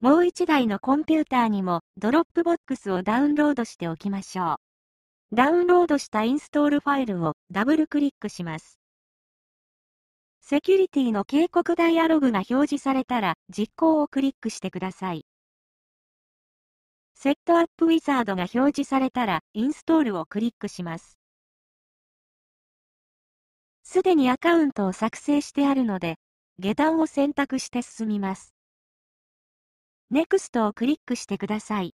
もう一台のコンピューターにもドロップボックスをダウンロードしておきましょう。ダウンロードしたインストールファイルをダブルクリックします。セキュリティの警告ダイアログが表示されたら実行をクリックしてください。セットアップウィザードが表示されたらインストールをクリックします。すでにアカウントを作成してあるので、下段を選択して進みます。NEXT をクリックしてください。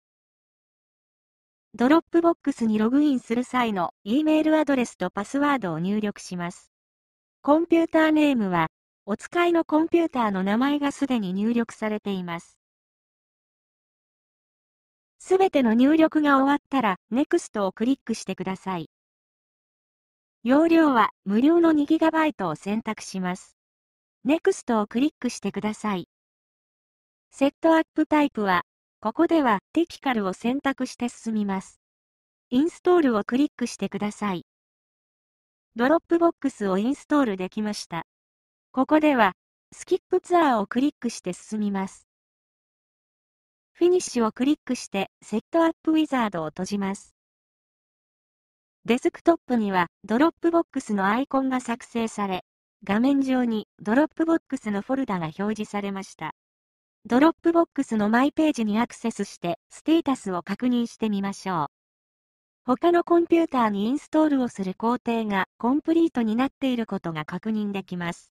ドロップボックスにログインする際の E メールアドレスとパスワードを入力します。コンピューターネームは、お使いのコンピューターの名前がすでに入力されています。すべての入力が終わったら NEXT をクリックしてください。容量は無料の 2GB を選択します。NEXT をクリックしてください。セットアップタイプは、ここではテキカルを選択して進みます。インストールをクリックしてください。ドロップボックスをインストールできました。ここでは、スキップツアーをクリックして進みます。フィニッシュをクリックして、セットアップウィザードを閉じます。デスクトップには、ドロップボックスのアイコンが作成され、画面上にドロップボックスのフォルダが表示されました。ドロップボックスのマイページにアクセスして、ステータスを確認してみましょう。他のコンピューターにインストールをする工程がコンプリートになっていることが確認できます。